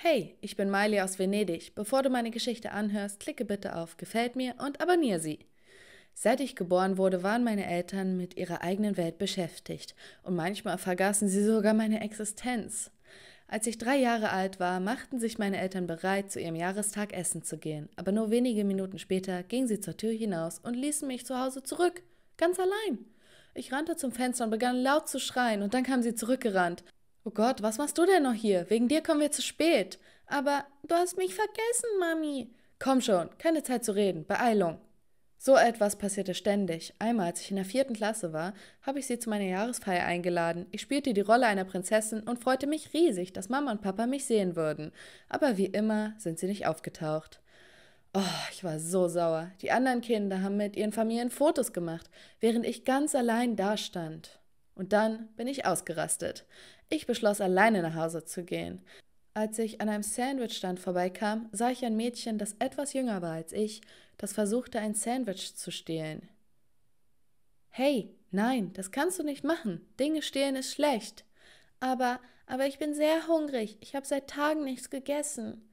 Hey, ich bin Miley aus Venedig. Bevor du meine Geschichte anhörst, klicke bitte auf Gefällt mir und abonniere sie. Seit ich geboren wurde, waren meine Eltern mit ihrer eigenen Welt beschäftigt und manchmal vergaßen sie sogar meine Existenz. Als ich drei Jahre alt war, machten sich meine Eltern bereit, zu ihrem Jahrestag essen zu gehen, aber nur wenige Minuten später gingen sie zur Tür hinaus und ließen mich zu Hause zurück, ganz allein. Ich rannte zum Fenster und begann laut zu schreien und dann kam sie zurückgerannt. Oh Gott, was machst du denn noch hier? Wegen dir kommen wir zu spät. Aber du hast mich vergessen, Mami. Komm schon, keine Zeit zu reden, Beeilung. So etwas passierte ständig. Einmal, als ich in der vierten Klasse war, habe ich sie zu meiner Jahresfeier eingeladen. Ich spielte die Rolle einer Prinzessin und freute mich riesig, dass Mama und Papa mich sehen würden. Aber wie immer sind sie nicht aufgetaucht. Oh, ich war so sauer. Die anderen Kinder haben mit ihren Familien Fotos gemacht, während ich ganz allein dastand. Und dann bin ich ausgerastet. Ich beschloss, alleine nach Hause zu gehen. Als ich an einem Sandwichstand vorbeikam, sah ich ein Mädchen, das etwas jünger war als ich, das versuchte, ein Sandwich zu stehlen. Hey, nein, das kannst du nicht machen. Dinge stehlen ist schlecht. Aber, aber ich bin sehr hungrig. Ich habe seit Tagen nichts gegessen.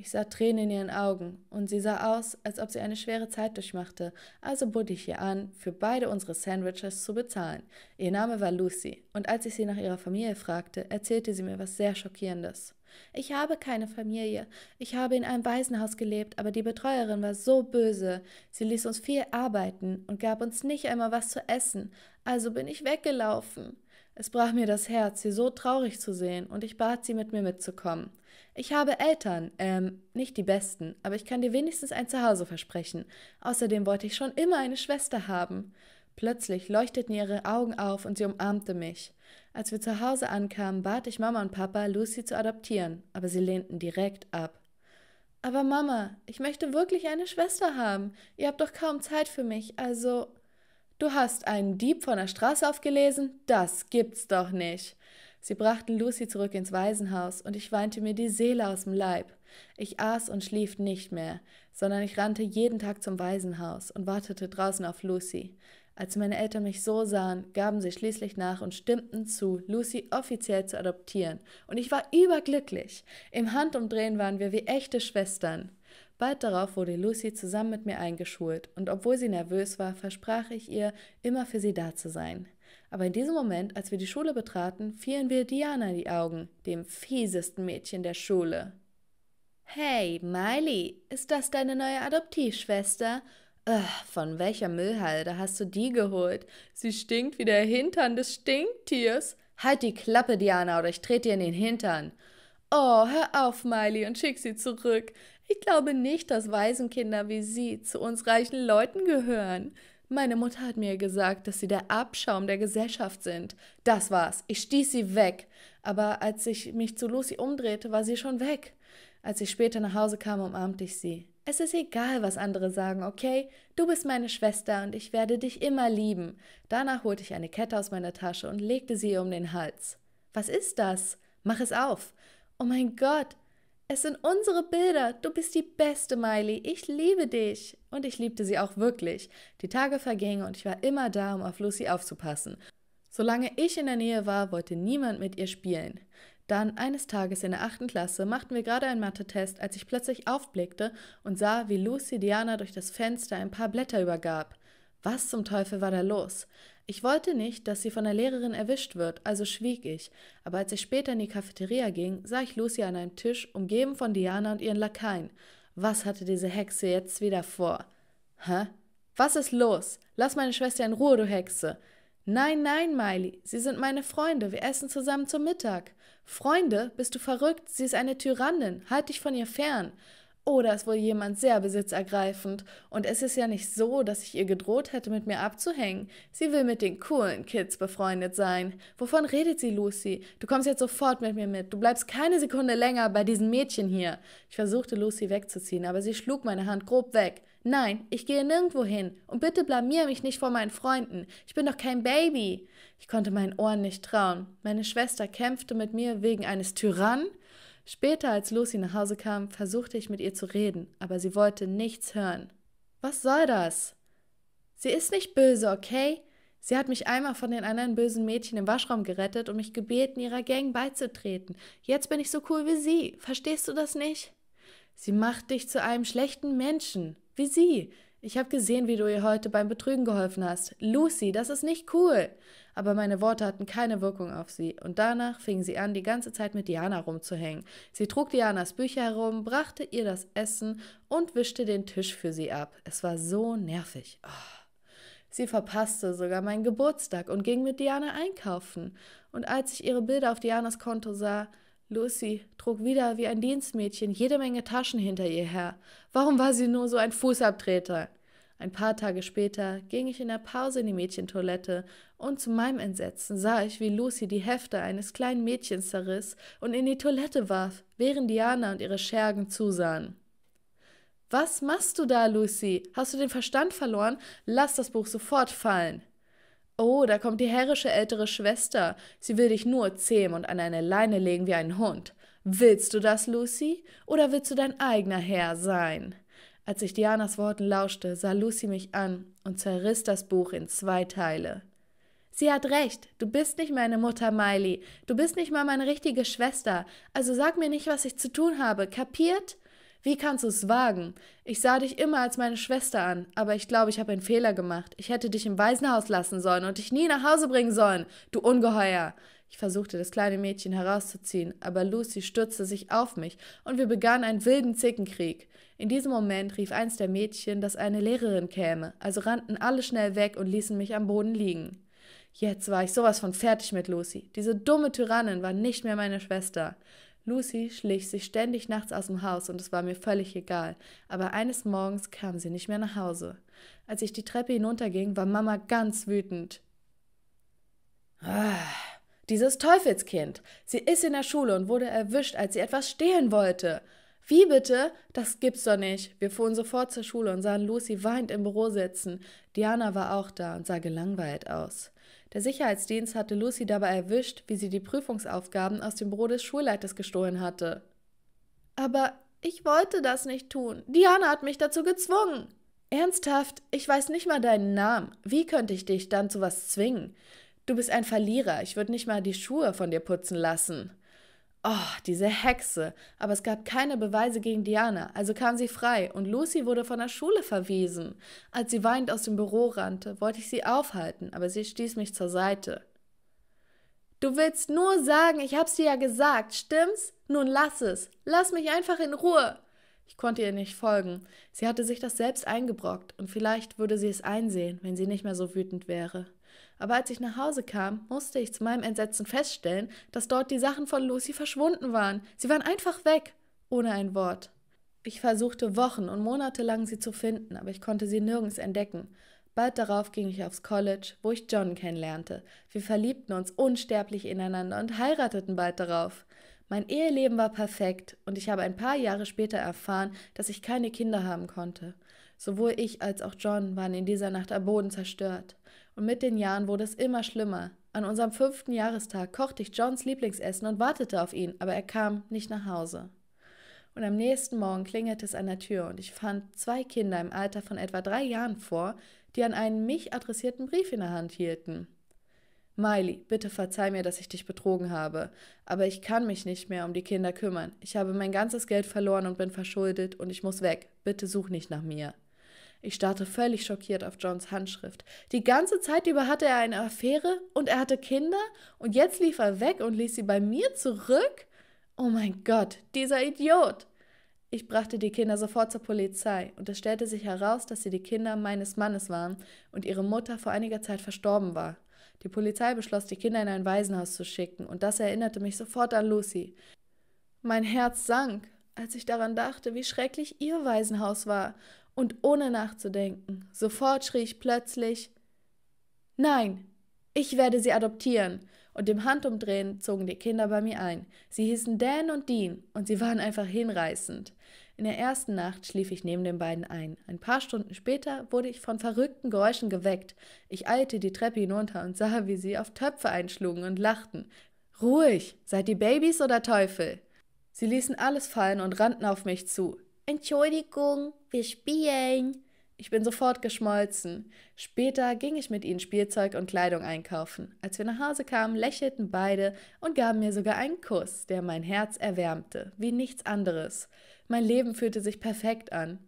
Ich sah Tränen in ihren Augen und sie sah aus, als ob sie eine schwere Zeit durchmachte, also bot ich ihr an, für beide unsere Sandwiches zu bezahlen. Ihr Name war Lucy und als ich sie nach ihrer Familie fragte, erzählte sie mir was sehr Schockierendes. Ich habe keine Familie. Ich habe in einem Waisenhaus gelebt, aber die Betreuerin war so böse. Sie ließ uns viel arbeiten und gab uns nicht einmal was zu essen. Also bin ich weggelaufen. Es brach mir das Herz, sie so traurig zu sehen, und ich bat sie, mit mir mitzukommen. Ich habe Eltern, ähm, nicht die besten, aber ich kann dir wenigstens ein Zuhause versprechen. Außerdem wollte ich schon immer eine Schwester haben. Plötzlich leuchteten ihre Augen auf und sie umarmte mich. Als wir zu Hause ankamen, bat ich Mama und Papa, Lucy zu adoptieren, aber sie lehnten direkt ab. Aber Mama, ich möchte wirklich eine Schwester haben. Ihr habt doch kaum Zeit für mich, also. Du hast einen Dieb von der Straße aufgelesen? Das gibt's doch nicht. Sie brachten Lucy zurück ins Waisenhaus und ich weinte mir die Seele aus dem Leib. Ich aß und schlief nicht mehr, sondern ich rannte jeden Tag zum Waisenhaus und wartete draußen auf Lucy. Als meine Eltern mich so sahen, gaben sie schließlich nach und stimmten zu, Lucy offiziell zu adoptieren. Und ich war überglücklich. Im Handumdrehen waren wir wie echte Schwestern. Bald darauf wurde Lucy zusammen mit mir eingeschult, und obwohl sie nervös war, versprach ich ihr, immer für sie da zu sein. Aber in diesem Moment, als wir die Schule betraten, fielen wir Diana in die Augen, dem fiesesten Mädchen der Schule. Hey, Miley, ist das deine neue Adoptivschwester? Ugh, von welcher Müllhalde hast du die geholt? Sie stinkt wie der Hintern des Stinktiers. Halt die Klappe, Diana, oder ich trete dir in den Hintern. Oh, hör auf, Miley, und schick sie zurück. Ich glaube nicht, dass Waisenkinder wie sie zu uns reichen Leuten gehören. Meine Mutter hat mir gesagt, dass sie der Abschaum der Gesellschaft sind. Das war's. Ich stieß sie weg. Aber als ich mich zu Lucy umdrehte, war sie schon weg. Als ich später nach Hause kam, umarmte ich sie. Es ist egal, was andere sagen, okay? Du bist meine Schwester und ich werde dich immer lieben. Danach holte ich eine Kette aus meiner Tasche und legte sie ihr um den Hals. Was ist das? Mach es auf. Oh mein Gott, es sind unsere Bilder. Du bist die beste Miley. Ich liebe dich. Und ich liebte sie auch wirklich. Die Tage vergingen und ich war immer da, um auf Lucy aufzupassen. Solange ich in der Nähe war, wollte niemand mit ihr spielen. Dann eines Tages in der achten Klasse machten wir gerade einen Mathe-Test, als ich plötzlich aufblickte und sah, wie Lucy Diana durch das Fenster ein paar Blätter übergab. Was zum Teufel war da los? Ich wollte nicht, dass sie von der Lehrerin erwischt wird, also schwieg ich, aber als ich später in die Cafeteria ging, sah ich Lucy an einem Tisch, umgeben von Diana und ihren Lakaien. Was hatte diese Hexe jetzt wieder vor? Hä? Was ist los? Lass meine Schwester in Ruhe, du Hexe. Nein, nein, Miley, sie sind meine Freunde, wir essen zusammen zum Mittag. Freunde? Bist du verrückt? Sie ist eine Tyrannin, halt dich von ihr fern oder ist wohl jemand sehr besitzergreifend. Und es ist ja nicht so, dass ich ihr gedroht hätte, mit mir abzuhängen. Sie will mit den coolen Kids befreundet sein. Wovon redet sie, Lucy? Du kommst jetzt sofort mit mir mit. Du bleibst keine Sekunde länger bei diesem Mädchen hier. Ich versuchte, Lucy wegzuziehen, aber sie schlug meine Hand grob weg. Nein, ich gehe nirgendwo hin. Und bitte blamier mich nicht vor meinen Freunden. Ich bin doch kein Baby. Ich konnte meinen Ohren nicht trauen. Meine Schwester kämpfte mit mir wegen eines Tyrannen? Später, als Lucy nach Hause kam, versuchte ich mit ihr zu reden, aber sie wollte nichts hören. Was soll das? Sie ist nicht böse, okay? Sie hat mich einmal von den anderen bösen Mädchen im Waschraum gerettet und mich gebeten, ihrer Gang beizutreten. Jetzt bin ich so cool wie sie. Verstehst du das nicht? Sie macht dich zu einem schlechten Menschen. Wie sie. Ich habe gesehen, wie du ihr heute beim Betrügen geholfen hast. Lucy, das ist nicht cool aber meine Worte hatten keine Wirkung auf sie und danach fing sie an, die ganze Zeit mit Diana rumzuhängen. Sie trug Dianas Bücher herum, brachte ihr das Essen und wischte den Tisch für sie ab. Es war so nervig. Oh. Sie verpasste sogar meinen Geburtstag und ging mit Diana einkaufen. Und als ich ihre Bilder auf Dianas Konto sah, Lucy trug wieder wie ein Dienstmädchen jede Menge Taschen hinter ihr her. Warum war sie nur so ein Fußabtreter? Ein paar Tage später ging ich in der Pause in die Mädchentoilette und zu meinem Entsetzen sah ich, wie Lucy die Hefte eines kleinen Mädchens zerriss und in die Toilette warf, während Diana und ihre Schergen zusahen. Was machst du da, Lucy? Hast du den Verstand verloren? Lass das Buch sofort fallen. Oh, da kommt die herrische ältere Schwester. Sie will dich nur zähmen und an eine Leine legen wie einen Hund. Willst du das, Lucy? Oder willst du dein eigener Herr sein? Als ich Dianas Worten lauschte, sah Lucy mich an und zerriss das Buch in zwei Teile. Sie hat recht, du bist nicht meine Mutter Miley, du bist nicht mal meine richtige Schwester, also sag mir nicht, was ich zu tun habe, kapiert? Wie kannst du es wagen? Ich sah dich immer als meine Schwester an, aber ich glaube, ich habe einen Fehler gemacht. Ich hätte dich im Waisenhaus lassen sollen und dich nie nach Hause bringen sollen, du Ungeheuer. Ich versuchte, das kleine Mädchen herauszuziehen, aber Lucy stürzte sich auf mich und wir begannen einen wilden Zickenkrieg. In diesem Moment rief eins der Mädchen, dass eine Lehrerin käme, also rannten alle schnell weg und ließen mich am Boden liegen. Jetzt war ich sowas von fertig mit Lucy. Diese dumme Tyrannin war nicht mehr meine Schwester. Lucy schlich sich ständig nachts aus dem Haus und es war mir völlig egal, aber eines Morgens kam sie nicht mehr nach Hause. Als ich die Treppe hinunterging, war Mama ganz wütend. Ah, dieses Teufelskind. Sie ist in der Schule und wurde erwischt, als sie etwas stehlen wollte. Wie bitte? Das gibt's doch nicht. Wir fuhren sofort zur Schule und sahen Lucy weinend im Büro sitzen. Diana war auch da und sah gelangweilt aus. Der Sicherheitsdienst hatte Lucy dabei erwischt, wie sie die Prüfungsaufgaben aus dem Büro des Schulleiters gestohlen hatte. Aber ich wollte das nicht tun. Diana hat mich dazu gezwungen. Ernsthaft, ich weiß nicht mal deinen Namen. Wie könnte ich dich dann zu was zwingen? Du bist ein Verlierer. Ich würde nicht mal die Schuhe von dir putzen lassen. Oh, diese Hexe. Aber es gab keine Beweise gegen Diana, also kam sie frei und Lucy wurde von der Schule verwiesen. Als sie weinend aus dem Büro rannte, wollte ich sie aufhalten, aber sie stieß mich zur Seite. Du willst nur sagen, ich hab's dir ja gesagt, stimmt's? Nun lass es. Lass mich einfach in Ruhe. Ich konnte ihr nicht folgen. Sie hatte sich das selbst eingebrockt und vielleicht würde sie es einsehen, wenn sie nicht mehr so wütend wäre. Aber als ich nach Hause kam, musste ich zu meinem Entsetzen feststellen, dass dort die Sachen von Lucy verschwunden waren. Sie waren einfach weg, ohne ein Wort. Ich versuchte Wochen und Monate lang sie zu finden, aber ich konnte sie nirgends entdecken. Bald darauf ging ich aufs College, wo ich John kennenlernte. Wir verliebten uns unsterblich ineinander und heirateten bald darauf. Mein Eheleben war perfekt und ich habe ein paar Jahre später erfahren, dass ich keine Kinder haben konnte. Sowohl ich als auch John waren in dieser Nacht am Boden zerstört. Und mit den Jahren wurde es immer schlimmer. An unserem fünften Jahrestag kochte ich Johns Lieblingsessen und wartete auf ihn, aber er kam nicht nach Hause. Und am nächsten Morgen klingelte es an der Tür und ich fand zwei Kinder im Alter von etwa drei Jahren vor, die an einen mich adressierten Brief in der Hand hielten. Miley, bitte verzeih mir, dass ich dich betrogen habe, aber ich kann mich nicht mehr um die Kinder kümmern. Ich habe mein ganzes Geld verloren und bin verschuldet und ich muss weg. Bitte such nicht nach mir. Ich starrte völlig schockiert auf Johns Handschrift. Die ganze Zeit über hatte er eine Affäre und er hatte Kinder und jetzt lief er weg und ließ sie bei mir zurück? Oh mein Gott, dieser Idiot! Ich brachte die Kinder sofort zur Polizei und es stellte sich heraus, dass sie die Kinder meines Mannes waren und ihre Mutter vor einiger Zeit verstorben war. Die Polizei beschloss, die Kinder in ein Waisenhaus zu schicken und das erinnerte mich sofort an Lucy. Mein Herz sank, als ich daran dachte, wie schrecklich ihr Waisenhaus war und ohne nachzudenken. Sofort schrie ich plötzlich Nein, ich werde sie adoptieren. Und im Handumdrehen zogen die Kinder bei mir ein. Sie hießen Dan und Dean und sie waren einfach hinreißend. In der ersten Nacht schlief ich neben den beiden ein. Ein paar Stunden später wurde ich von verrückten Geräuschen geweckt. Ich eilte die Treppe hinunter und sah, wie sie auf Töpfe einschlugen und lachten. Ruhig, seid ihr Babys oder Teufel? Sie ließen alles fallen und rannten auf mich zu. Entschuldigung, wir spielen. Ich bin sofort geschmolzen. Später ging ich mit ihnen Spielzeug und Kleidung einkaufen. Als wir nach Hause kamen, lächelten beide und gaben mir sogar einen Kuss, der mein Herz erwärmte, wie nichts anderes. Mein Leben fühlte sich perfekt an.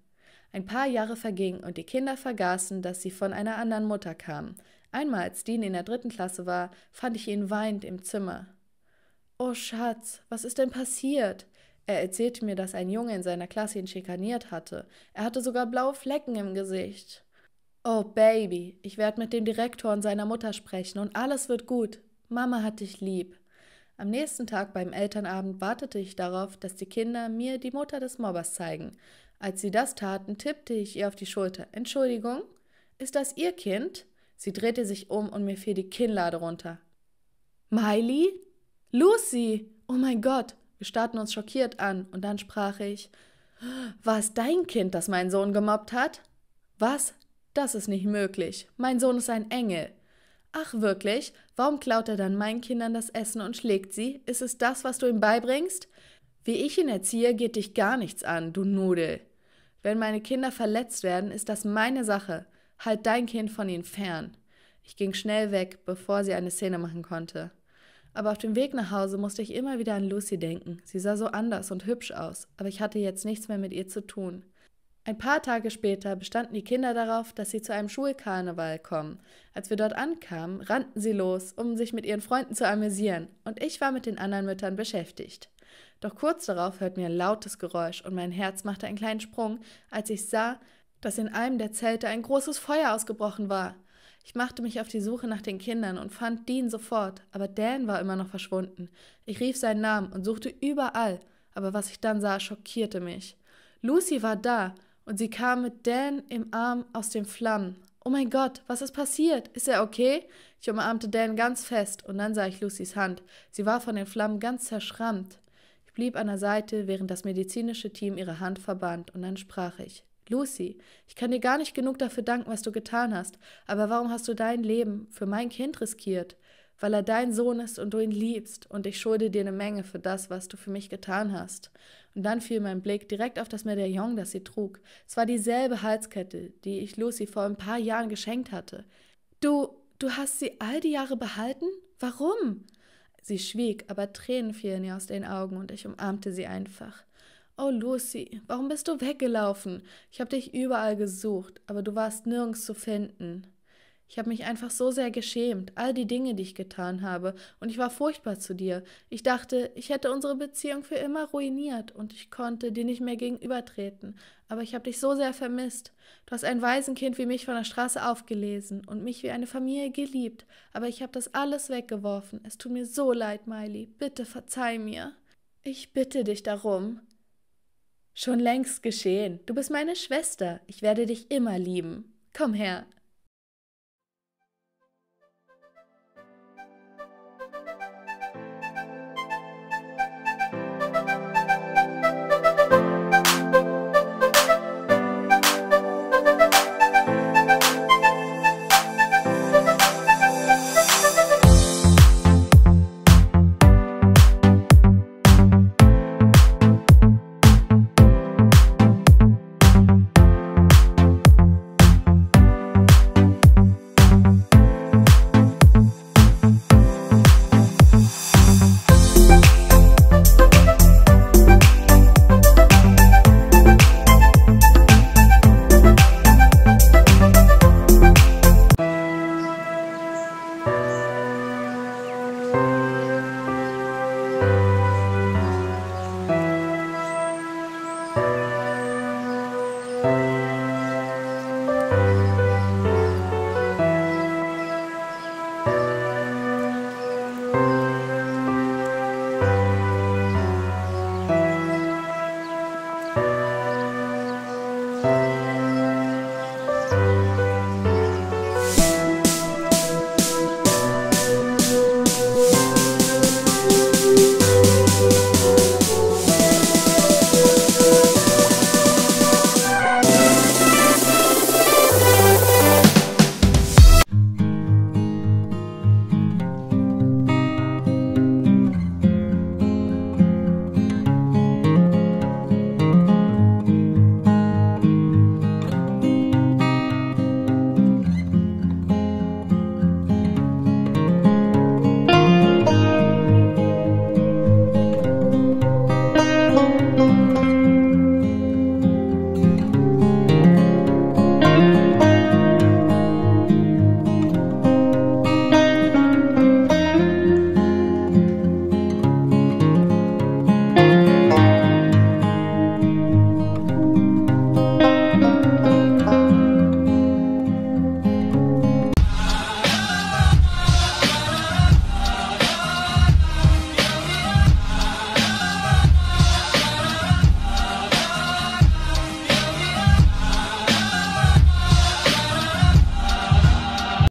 Ein paar Jahre vergingen und die Kinder vergaßen, dass sie von einer anderen Mutter kamen. Einmal, als Dean in der dritten Klasse war, fand ich ihn weinend im Zimmer. Oh Schatz, was ist denn passiert? Er erzählte mir, dass ein Junge in seiner Klasse ihn schikaniert hatte. Er hatte sogar blaue Flecken im Gesicht. Oh, Baby, ich werde mit dem Direktor und seiner Mutter sprechen und alles wird gut. Mama hat dich lieb. Am nächsten Tag beim Elternabend wartete ich darauf, dass die Kinder mir die Mutter des Mobbers zeigen. Als sie das taten, tippte ich ihr auf die Schulter. Entschuldigung, ist das Ihr Kind? Sie drehte sich um und mir fiel die Kinnlade runter. Miley? Lucy! Oh mein Gott! Wir starrten uns schockiert an und dann sprach ich: War es dein Kind, das meinen Sohn gemobbt hat? Was? Das ist nicht möglich. Mein Sohn ist ein Engel. Ach wirklich? Warum klaut er dann meinen Kindern das Essen und schlägt sie? Ist es das, was du ihm beibringst? Wie ich ihn erziehe, geht dich gar nichts an, du Nudel. Wenn meine Kinder verletzt werden, ist das meine Sache. Halt dein Kind von ihnen fern. Ich ging schnell weg, bevor sie eine Szene machen konnte. Aber auf dem Weg nach Hause musste ich immer wieder an Lucy denken. Sie sah so anders und hübsch aus, aber ich hatte jetzt nichts mehr mit ihr zu tun. Ein paar Tage später bestanden die Kinder darauf, dass sie zu einem Schulkarneval kommen. Als wir dort ankamen, rannten sie los, um sich mit ihren Freunden zu amüsieren, und ich war mit den anderen Müttern beschäftigt. Doch kurz darauf hörten wir ein lautes Geräusch und mein Herz machte einen kleinen Sprung, als ich sah, dass in einem der Zelte ein großes Feuer ausgebrochen war. Ich machte mich auf die Suche nach den Kindern und fand Dean sofort, aber Dan war immer noch verschwunden. Ich rief seinen Namen und suchte überall, aber was ich dann sah, schockierte mich. Lucy war da und sie kam mit Dan im Arm aus den Flammen. Oh mein Gott, was ist passiert? Ist er okay? Ich umarmte Dan ganz fest und dann sah ich Lucys Hand. Sie war von den Flammen ganz zerschrammt. Ich blieb an der Seite, während das medizinische Team ihre Hand verband und dann sprach ich. Lucy, ich kann dir gar nicht genug dafür danken, was du getan hast, aber warum hast du dein Leben für mein Kind riskiert? Weil er dein Sohn ist und du ihn liebst und ich schulde dir eine Menge für das, was du für mich getan hast. Und dann fiel mein Blick direkt auf das Medaillon, das sie trug. Es war dieselbe Halskette, die ich Lucy vor ein paar Jahren geschenkt hatte. Du, du hast sie all die Jahre behalten? Warum? Sie schwieg, aber Tränen fielen ihr aus den Augen und ich umarmte sie einfach. Oh Lucy, warum bist du weggelaufen? Ich habe dich überall gesucht, aber du warst nirgends zu finden. Ich habe mich einfach so sehr geschämt, all die Dinge, die ich getan habe, und ich war furchtbar zu dir. Ich dachte, ich hätte unsere Beziehung für immer ruiniert, und ich konnte dir nicht mehr gegenübertreten, aber ich habe dich so sehr vermisst. Du hast ein Waisenkind wie mich von der Straße aufgelesen und mich wie eine Familie geliebt, aber ich habe das alles weggeworfen. Es tut mir so leid, Miley. Bitte verzeih mir. Ich bitte dich darum. Schon längst geschehen. Du bist meine Schwester. Ich werde dich immer lieben. Komm her.